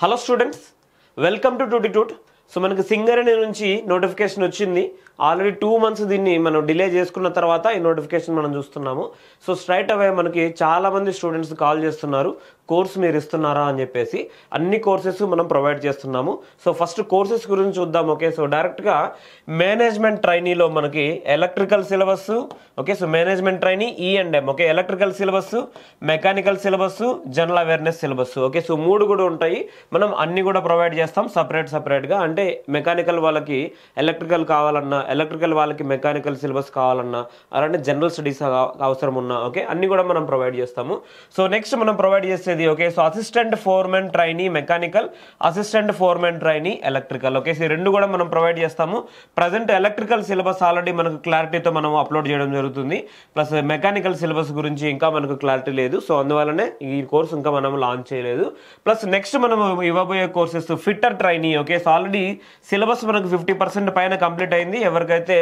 hello students welcome to టూటిట్యూట్ so మనకి సింగరేణి నుంచి నోటిఫికేషన్ వచ్చింది ఆల్రెడీ టూ మంత్స్ దీన్ని మనం డిలే చేసుకున్న తర్వాత ఈ నోటిఫికేషన్ మనం చూస్తున్నాము సో స్ట్రైట్ అవే మనకి చాలామంది స్టూడెంట్స్ కాల్ చేస్తున్నారు కోర్స్ మీరు ఇస్తున్నారా అని చెప్పేసి అన్ని కోర్సెస్ మనం ప్రొవైడ్ చేస్తున్నాము సో ఫస్ట్ కోర్సెస్ గురించి చూద్దాం ఓకే సో డైరెక్ట్గా మేనేజ్మెంట్ ట్రైనీలో మనకి electrical syllabus okay so management trainee E and M okay electrical syllabus mechanical syllabus general awareness syllabus okay so మూడు కూడా ఉంటాయి మనం అన్ని కూడా ప్రొవైడ్ చేస్తాం సపరేట్ సపరేట్గా అంటే మెకానికల్ వాళ్ళకి ఎలక్ట్రికల్ కావాలన్నా ఎలక్ట్రికల్ వాళ్ళకి మెకానికల్ సిలబస్ కావాలన్నా అలానే జనరల్ స్టడీస్ అవసరం ఉన్నా ఓకే అన్ని కూడా మనం ప్రొవైడ్ చేస్తాము సో నెక్స్ట్ మనం ప్రొవైడ్ చేసే ఇది okay so assistant foreman trainee mechanical assistant foreman trainee electrical okay so రెండు కూడా మనం ప్రొవైడ్ చేస్తాము ప్రజెంట్ ఎలక్ట్రికల్ సిలబస్ ఆల్రెడీ మనకు క్లారిటీతో మనం అప్లోడ్ చేయడం జరుగుతుంది ప్లస్ మెకానికల్ సిలబస్ గురించి ఇంకా మనకు క్లారిటీ లేదు సో అందువల్లనే ఈ కోర్స్ ఇంకా మనం లాంచ్ చేయలేదు ప్లస్ నెక్స్ట్ మనం ఇవ్వబోయే courses fitter trainee okay so already syllabus మనకు ఫిఫ్టీ పర్సెంట్ పైన కంప్లీట్ అయింది ఎవరికైతే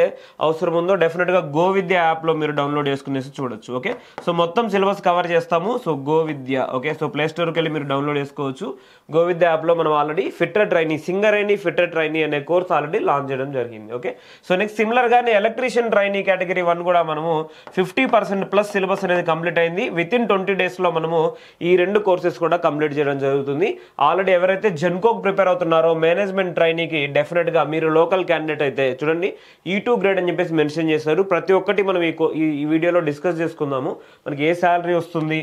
అవసరం ఉందో డెఫినెట్గా గో విద్య యాప్లో మీరు డౌన్లోడ్ చేసుకునేసి చూడొచ్చు ఓకే సో మొత్తం సిలబస్ కవర్ చేస్తాము so go Vidya okay so so play స్టోర్కి వెళ్ళి మీరు డౌన్లోడ్ చేసుకోవచ్చు గోవిద్ద యాప్లో మనం ఆల్రెడీ ఫిట్టర్ ట్రైనీ సింగర్ అయిని ఫిట్టర్ ట్రైనీ అనే కోర్స్ ఆల్రెడీ లాంచ్ చేయడం జరిగింది ఓకే సో నెక్స్ట్ సిమిలర్గానే ఎలక్ట్రీషియన్ ట్రైనీ కేటగిరీ వన్ కూడా మనము ఫిఫ్టీ పర్సెంట్ ప్లస్ సిలబస్ అనేది కంప్లీట్ అయింది విత్ ఇన్ ట్వంటీ డేస్లో మనము ఈ రెండు కోర్సెస్ కూడా కంప్లీట్ చేయడం జరుగుతుంది ఆల్రెడీ ఎవరైతే జెన్కోక్ ప్రిపేర్ అవుతున్నారో మేనేజ్మెంట్ డెఫినెట్ డెఫినెట్గా మీరు లోకల్ క్యాండిడేట్ అయితే చూడండి ఈ టూ గ్రేడ్ అని చెప్పేసి మెన్షన్ చేశారు ప్రతి ఒక్కటి మనం ఈ వీడియోలో డిస్కస్ చేసుకుందాము మనకి ఏ శాలరీ వస్తుంది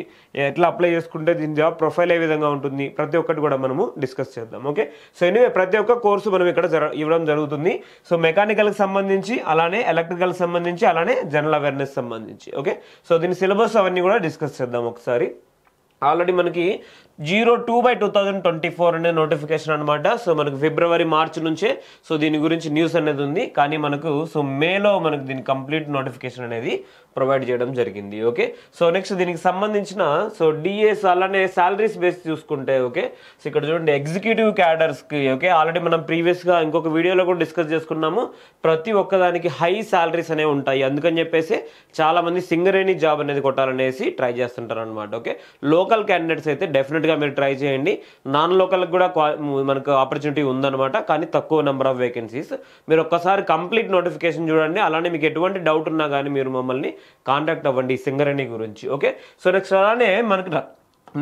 ఎట్లా అప్లై చేసుకుంటే దీని సంబంధించిన జాబ్ ప్రొఫైల్ ఏ విధంగా ఉంటుంది ప్రతి ఒక్కటి కూడా మనము డిస్కస్ చేద్దాం ఓకే సో ఎనివే ప్రతి ఒక్క కోర్సు మనం ఇక్కడ ఇవ్వడం జరుగుతుంది సో మెకానికల్కి సంబంధించి అలానే ఎలక్ట్రికల్ సంబంధించి అలానే జనరల్ అవేర్నెస్ సంబంధించి ఓకే సో దీని సిలబస్ అవన్నీ కూడా డిస్కస్ చేద్దాం ఒకసారి ఆల్రెడీ మనకి zero two by two thousand twenty four అనే నోటిఫికేషన్ అనమాట సో మనకు ఫిబ్రవరి మార్చి నుంచే సో దీని గురించి న్యూస్ అనేది ఉంది కానీ మనకు సో మేలో మనకు దీని కంప్లీట్ నోటిఫికేషన్ అనేది ప్రొవైడ్ చేయడం జరిగింది ఓకే సో నెక్స్ట్ దీనికి సంబంధించిన సో డిఎస్ అలానే శాలరీస్ బేస్ చూసుకుంటే ఓకే సో ఇక్కడ చూడండి ఎగ్జిక్యూటివ్ క్యాడర్స్కి ఓకే ఆల్రెడీ మనం ప్రీవియస్గా ఇంకొక వీడియోలో కూడా డిస్కస్ చేసుకున్నాము ప్రతి ఒక్కదానికి హై శాలరీస్ అనేవి ఉంటాయి అందుకని చెప్పేసి చాలామంది సింగరేణి జాబ్ అనేది కొట్టాలనేసి ట్రై చేస్తుంటారు అనమాట ఓకే లోకల్ క్యాండిడేట్స్ అయితే డెఫినెట్గా డెఫినెట్గా మీరు ట్రై చేయండి నాన్ లోకల్కి కూడా మనకు ఆపర్చునిటీ ఉందన్నమాట కానీ తక్కువ నెంబర్ ఆఫ్ వేకెన్సీస్ మీరు ఒక్కసారి కంప్లీట్ నోటిఫికేషన్ చూడండి అలానే మీకు ఎటువంటి డౌట్ ఉన్నా కానీ మీరు మమ్మల్ని కాంటాక్ట్ అవ్వండి సింగరేణి గురించి ఓకే సో నెక్స్ట్ అలానే మనకు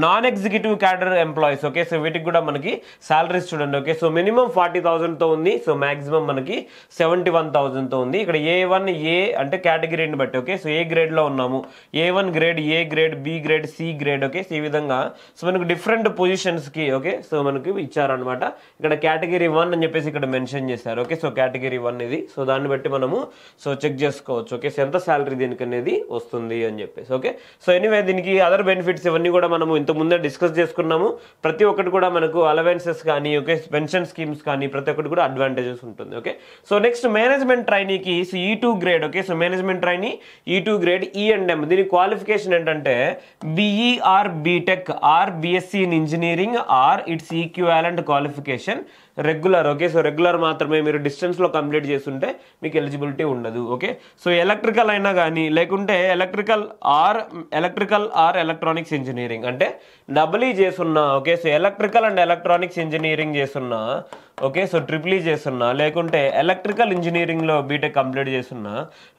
non executive cadre employees okay so వీటికి కూడా మనకి శాలరీస్ చూడండి ఓకే సో మినిమం ఫార్టీ తో ఉంది సో మాక్సిమం మనకి సెవెంటీ వన్ తో ఉంది ఇక్కడ ఏ వన్ ఏ అంటే కేటగిరీని బట్టి ఓకే సో ఏ గ్రేడ్లో ఉన్నాము A one grade A grade B grade C grade okay so ఈ విధంగా సో మనకు డిఫరెంట్ పొజిషన్స్కి ఓకే సో మనకి ఇచ్చారనమాట ఇక్కడ కేటగిరీ వన్ అని చెప్పేసి ఇక్కడ మెన్షన్ చేశారు ఓకే సో కేటగిరీ వన్ ఇది సో దాన్ని బట్టి మనము సో చెక్ చేసుకోవచ్చు ఓకే సో ఎంత శాలరీ దీనికి అనేది వస్తుంది అని చెప్పేసి ఓకే సో ఎనివే దీనికి అదర్ బెనిఫిట్స్ ఇవన్నీ కూడా మనము ఇంతకుముందే డిస్కస్ చేసుకున్నాము ప్రతి ఒక్కటి కూడా మనకు అలవెన్సెస్ కానీ ఓకే పెన్షన్ స్కీమ్స్ కానీ ప్రతి ఒక్కటి కూడా అడ్వాంటేజెస్ ఉంటుంది ఓకే సో నెక్స్ట్ మేనేజ్మెంట్ ట్రైనీకి so E two grade okay so management trainee E two grade E and M దీని క్వాలిఫికేషన్ ఏంటంటే BE or BTech or BSc in engineering or its equivalent qualification regular okay so regular మాత్రమే మీరు డిస్టెన్స్లో complete చేస్తుంటే మీకు eligibility ఉండదు okay so electrical అయినా కానీ లేకుంటే electrical or electrical or electronics engineering అంటే డబుల్ ఈ చేస్తున్నా okay so electrical and electronics engineering చేస్తున్నా ఓకే సో ట్రిపుల్ ఈ చేస్తున్నా లేకుంటే ఎలక్ట్రికల్ ఇంజనీరింగ్లో బీటెక్ కంప్లీట్ చేస్తున్నా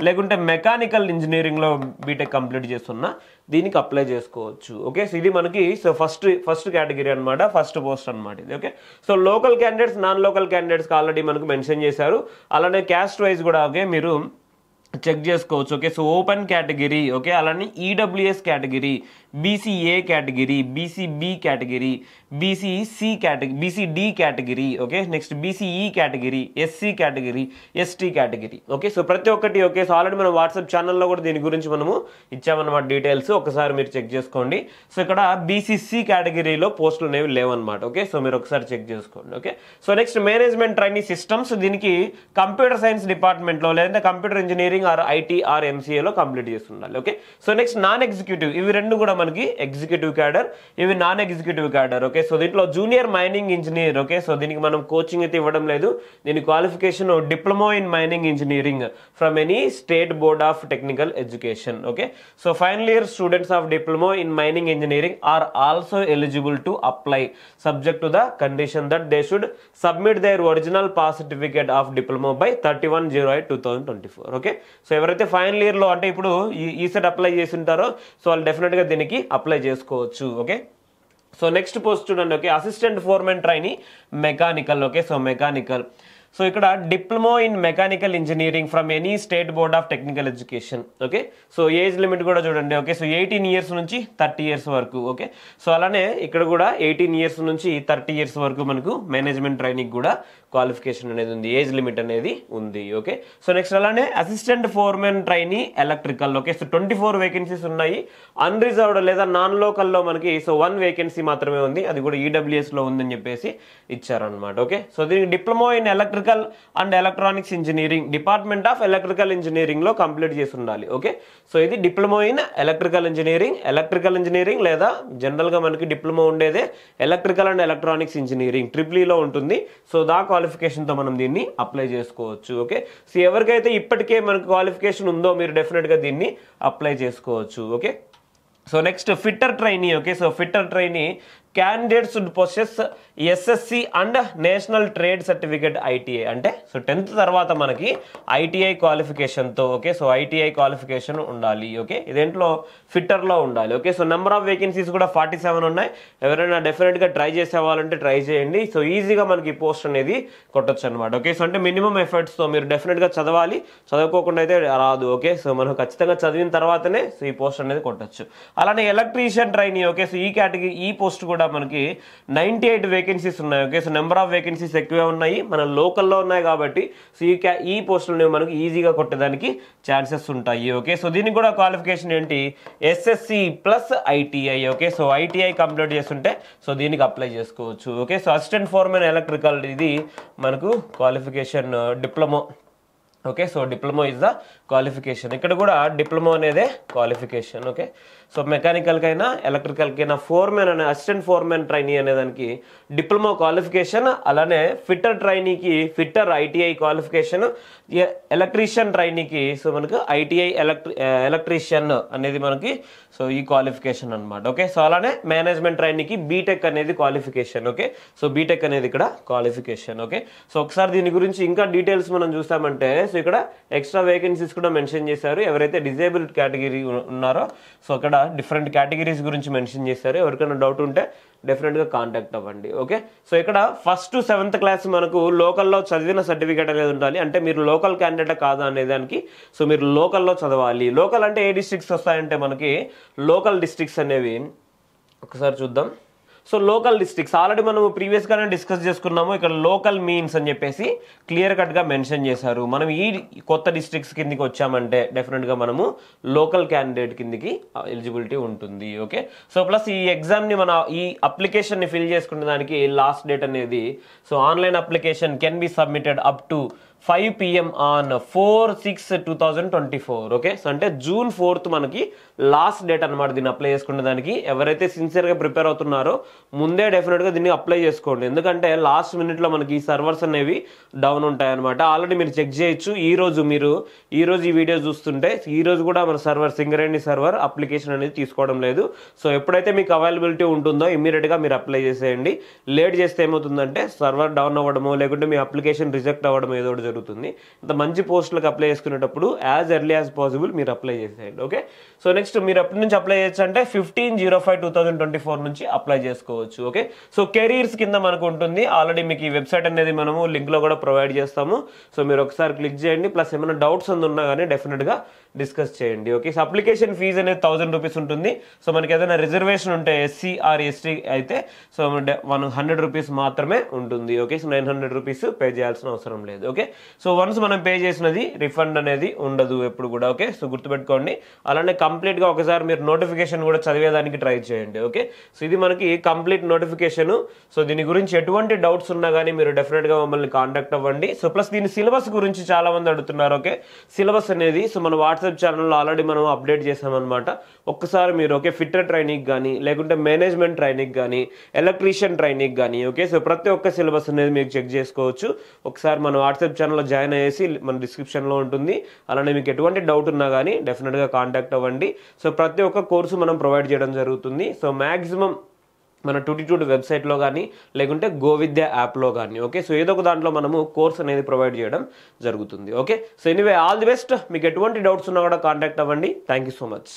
లేకుంటే మెకానికల్ ఇంజనీరింగ్లో బీటెక్ కంప్లీట్ చేస్తున్నా దీనికి అప్లై చేసుకోవచ్చు ఓకే సో ఇది మనకి సో ఫస్ట్ ఫస్ట్ కేటగిరీ అనమాట ఫస్ట్ పోస్ట్ అనమాట ఇది okay so local candidates non local క్యాండిడేట్స్కి ఆల్రెడీ మనకు మెన్షన్ చేశారు అలానే క్యాస్ట్ వైజ్ కూడా ఓకే మీరు చెక్ చేసుకోవచ్చు okay so open category okay అలానే EWS category BCA category BCB category BCC category BCD category okay next BCE category SC category ST category okay so ప్రతి ఒక్కటి okay so already మన WhatsApp ఛానల్లో కూడా దీని గురించి మనము ఇచ్చామన్నమాట డీటెయిల్స్ ఒకసారి మీరు చెక్ చేసుకోండి సో ఇక్కడ బీసీసీ కేటగిరీలో పోస్టులు అనేవి లేవన్నమాట ఓకే సో మీరు ఒకసారి చెక్ చేసుకోండి okay so next management training systems దీనికి కంప్యూటర్ సైన్స్ డిపార్ట్మెంట్లో లేదంటే computer engineering engineering or IT or ఎంసీఏలో కంప్లీట్ ఉండాలి okay so next non executive ఇవి రెండు కూడా మనకి ఎగ్జిక్యూటివ్ క్యాడర్ ఇవి non executive cadre okay so దీంట్లో junior mining engineer okay so దీనికి మనం కోచింగ్ అయితే ఇవ్వడం లేదు దీని qualification diploma in mining engineering from any state board of technical education okay so final year students of diploma in mining engineering are also eligible to apply subject to the condition that they should submit their original pass certificate of diploma by thirty one zero eight two thousand twenty four okay so ఎవరైతే final ఇయర్లో అంటే ఇప్పుడు ఈ CET apply చేసి ఉంటారో so వాళ్ళు డెఫినెట్గా దీనికి అప్లై చేసుకోవచ్చు ఓకే సో నెక్స్ట్ పోస్ట్ చూడండి okay assistant foreman trainee mechanical okay so mechanical so ఇక్కడ diploma in mechanical engineering from any state board of technical education okay so age limit కూడా చూడండి ఓకే సో ఎయిటీన్ ఇయర్స్ నుంచి thirty years వరకు okay so అలానే ఇక్కడ కూడా eighteen years నుంచి thirty years వరకు మనకు మేనేజ్మెంట్ ట్రైనింగ్ కూడా క్వాలిఫికేషన్ అనేది ఉంది ఏజ్ లిమిట్ అనేది ఉంది ఓకే సో నెక్స్ట్ అలానే assistant foreman trainee electrical okay so twenty four vacancies ఉన్నాయి అన్రిజర్వ్డ్ లేదా నాన్ లోకల్లో మనకి సో వన్ వేకెన్సీ మాత్రమే ఉంది అది కూడా ఈడబ్ల్యూఎస్లో e ఉందని చెప్పేసి ఇచ్చారనమాట ఓకే సో దీనికి diploma in electrical and electronics engineering department of electrical ఇంజనీరింగ్లో కంప్లీట్ చేసి ఉండాలి ఓకే సో ఇది diploma in electrical engineering electrical engineering లేదా జనరల్గా మనకి డిప్లొమా ఉండేదే ఎలక్ట్రికల్ అండ్ ఎలక్ట్రానిక్స్ ఇంజనీరింగ్ ట్రిప్లీలో ఉంటుంది సో దా క్వాలిఫికేషన్తో మనం దీన్ని అప్లై చేసుకోవచ్చు ఓకే సో ఎవరికైతే ఇప్పటికే మనకు క్వాలిఫికేషన్ ఉందో మీరు డెఫినెట్గా దీన్ని అప్లై చేసుకోవచ్చు okay so next fitter trainee okay so fitter trainee candidates should possess SSC and national trade certificate ITI అంటే సో టెన్త్ తర్వాత మనకి ఐటీఐ క్వాలిఫికేషన్తో ఓకే సో ఐటీఐ క్వాలిఫికేషన్ ఉండాలి ఓకే ఇదేంట్లో ఫిట్టర్లో ఉండాలి okay so number of vacancies కూడా forty seven ఉన్నాయి ఎవరైనా డెఫినెట్గా ట్రై చేసేవాళ్ళంటే ట్రై చేయండి సో ఈజీగా మనకి పోస్ట్ అనేది కొట్టచ్చు అనమాట ఓకే సో అంటే మినిమం ఎఫర్ట్స్తో మీరు డెఫినెట్గా చదవాలి చదువుకోకుండా అయితే రాదు ఓకే సో మనం ఖచ్చితంగా చదివిన తర్వాతనే సో ఈ పోస్ట్ అనేది కొట్టచ్చు అలానే ఎలక్ట్రీషియన్ ట్రైనింగ్ ఓకే సో ఈ కేటగిరీ ఈ పోస్ట్ కూడా కూడా మనకి నైంటీ ఎయిట్ వేకెన్సీస్ ఉన్నాయి okay so number of vacancies ఎక్కువే ఉన్నాయి మన లోకల్లో ఉన్నాయి కాబట్టి సో ఈ క్యా ఈ పోస్టులని మనకి ఈజీగా కొట్టేదానికి ఛాన్సెస్ ఉంటాయి ఓకే సో దీనికి కూడా క్వాలిఫికేషన్ ఏంటి SSC plus ITI okay so ITI complete చేస్తుంటే సో దీనికి అప్లై చేసుకోవచ్చు okay so assistant foreman electrical ఇది మనకు qualification diploma uh, okay so diploma is the qualification ఇక్కడ కూడా డిప్లొమా అనేదే క్వాలిఫికేషన్ ఓకే సో మెకానికల్కైనా అయినా ఫోర్మెన్ అనే అసిస్టెంట్ ఫోర్మెన్ ట్రైనీ అనే దానికి డిప్లొమా క్వాలిఫికేషన్ అలానే ఫిట్టర్ ట్రైనీకి ఫిట్టర్ ఐటీఐ క్వాలిఫికేషన్ ఎలక్ట్రీషియన్ ట్రైనీకి సో మనకు ఐటీఐ ఎలక్ట్రి ఎలక్ట్రీషియన్ అనేది మనకి సో ఈ క్వాలిఫికేషన్ అనమాట ఓకే సో అలానే మేనేజ్మెంట్ ట్రైనీకి బీటెక్ అనేది క్వాలిఫికేషన్ ఓకే సో బీటెక్ అనేది ఇక్కడ క్వాలిఫికేషన్ ఓకే సో ఒకసారి దీని గురించి ఇంకా డీటెయిల్స్ మనం చూస్తామంటే సో ఇక్కడ ఎక్స్ట్రా వేకెన్సీస్ కూడా మెన్షన్ చేశారు ఎవరైతే డిజేబుల్డ్ కేటగిరీ ఉన్నారో సో అక్కడ డిఫరెంట్ కేటగిరీస్ గురించి మెన్షన్ చేశారు ఎవరికైనా డౌట్ ఉంటే డెఫినెట్గా కాంటాక్ట్ అవ్వండి ఓకే సో ఇక్కడ ఫస్ట్ సెవెంత్ క్లాస్ మనకు లోకల్లో చదివిన సర్టిఫికేట్ అనేది ఉండాలి అంటే మీరు లోకల్ క్యాండిడేట్ కాదా అనే దానికి సో మీరు లోకల్లో చదవాలి లోకల్ అంటే ఏ డిస్ట్రిక్ట్స్ వస్తాయంటే మనకి లోకల్ డిస్ట్రిక్ట్స్ అనేవి ఒకసారి చూద్దాం సో లోకల్ డిస్ట్రిక్ట్స్ ఆల్రెడీ మనం ప్రీవియస్గానే డిస్కస్ చేసుకున్నాము ఇక్కడ లోకల్ మీన్స్ అని చెప్పేసి క్లియర్ కట్గా మెన్షన్ చేశారు మనం ఈ కొత్త డిస్ట్రిక్ట్స్ కిందికి వచ్చామంటే డెఫినెట్గా మనము లోకల్ క్యాండిడేట్ కిందికి ఎలిజిబిలిటీ ఉంటుంది ఓకే సో ప్లస్ ఈ ఎగ్జామ్ని మన ఈ అప్లికేషన్ని ఫిల్ చేసుకునే దానికి లాస్ట్ డేట్ అనేది so online application can be submitted up to five PM on four six two thousand twenty four okay so అంటే జూన్ ఫోర్త్ మనకి లాస్ట్ డేట్ అనమాట దీన్ని అప్లై చేసుకునే దానికి ఎవరైతే సిన్సియర్గా ప్రిపేర్ అవుతున్నారో ముందే డెఫినెట్గా దీన్ని అప్లై చేసుకోండి ఎందుకంటే లాస్ట్ మినిట్లో మనకి ఈ సర్వర్స్ అనేవి డౌన్ ఉంటాయి అనమాట ఆల్రెడీ మీరు చెక్ చేయొచ్చు ఈ రోజు మీరు ఈ రోజు ఈ వీడియో చూస్తుంటే ఈ రోజు కూడా మన సర్వర్ సింగరేణి సర్వర్ అప్లికేషన్ అనేది తీసుకోవడం లేదు సో ఎప్పుడైతే మీకు అవైలబిలిటీ ఉంటుందో ఇమీడియట్గా మీరు అప్లై చేసేయండి లేట్ చేస్తే ఏమవుతుందంటే సర్వర్ డౌన్ అవ్వడమో లేకుంటే మీ అప్లికేషన్ రిజెక్ట్ అవ్వడం ఏదో జరుగుతుంది ఇంత మంచి పోస్టులకు అప్లై చేసుకునేటప్పుడు యాజ్ ఎర్లీ యాజ్ పాసిబుల్ మీరు అప్లై చేసేయండి ఓకే సో నెక్స్ట్ మీరు ఎప్పటి నుంచి అప్లై చేయొచ్చు అంటే fifteen zero five two thousand twenty four నుంచి అప్లై చేసుకోవచ్చు ఓకే సో కెరీర్స్ కింద మనకు ఉంటుంది ఆల్రెడీ మీకు ఈ వెబ్సైట్ అనేది మనము లింక్లో కూడా ప్రొవైడ్ చేస్తాము సో మీరు ఒకసారి క్లిక్ చేయండి ప్లస్ ఏమైనా డౌట్స్ ఉన్నా కానీ డెఫినెట్గా డిస్కస్ చేయండి ఓకే సో అప్లికేషన్ ఫీజు అనేది థౌసండ్ రూపీస్ ఉంటుంది సో మనకి ఏదైనా రిజర్వేషన్ ఉంటే ఎస్సీ ఆర్ ఎస్టీ అయితే సో వన్ హండ్రెడ్ రూపీస్ మాత్రమే ఉంటుంది okay so nine hundred rupees pay చేయాల్సిన అవసరం లేదు ఓకే సో వన్స్ మనం పే చేసినది రిఫండ్ అనేది ఉండదు ఎప్పుడు కూడా ఓకే సో గుర్తుపెట్టుకోండి అలానే కంప్లీట్గా ఒకసారి మీరు నోటిఫికేషన్ కూడా చదివేదానికి ట్రై చేయండి ఓకే సో ఇది మనకి కంప్లీట్ నోటిఫికేషన్ సో దీని గురించి ఎటువంటి డౌట్స్ ఉన్నా కానీ మీరు డెఫినెట్గా మమ్మల్ని కాంటాక్ట్ అవ్వండి సో ప్లస్ దీని సిలబస్ గురించి చాలామంది అడుగుతున్నారు ఓకే సిలబస్ అనేది సో మన వాట్స్ వాట్సాప్ ఛానల్లో ఆల్రెడీ మనం అప్డేట్ చేసామన్నమాట ఒక్కసారి మీరు ఓకే ఫిట్టర్ ట్రైనింగ్ కానీ లేకుంటే మేనేజ్మెంట్ ట్రైనింగ్ కానీ ఎలక్ట్రీషియన్ ట్రైనింగ్ కానీ ఓకే సో ప్రతి ఒక్క సిలబస్ అనేది మీకు చెక్ చేసుకోవచ్చు ఒకసారి మన వాట్సాప్ ఛానల్లో జాయిన్ అయ్యేసి మన డిస్క్రిప్షన్లో ఉంటుంది అలానే మీకు ఎటువంటి డౌట్ ఉన్నా కానీ డెఫినెట్గా కాంటాక్ట్ అవ్వండి సో ప్రతి ఒక్క కోర్సు మనం ప్రొవైడ్ చేయడం జరుగుతుంది సో మ్యాక్సిమం మన టూటీ టూటీ వెబ్సైట్లో కానీ లేకుంటే గోవిద్య యాప్లో కానీ ఓకే సో ఏదో ఒక దాంట్లో మనము కోర్స్ అనేది ప్రొవైడ్ చేయడం జరుగుతుంది okay so anyway all the best మీకు ఎటువంటి డౌట్స్ ఉన్నా కూడా కాంటాక్ట్ అవ్వండి థ్యాంక్ యూ సో మచ్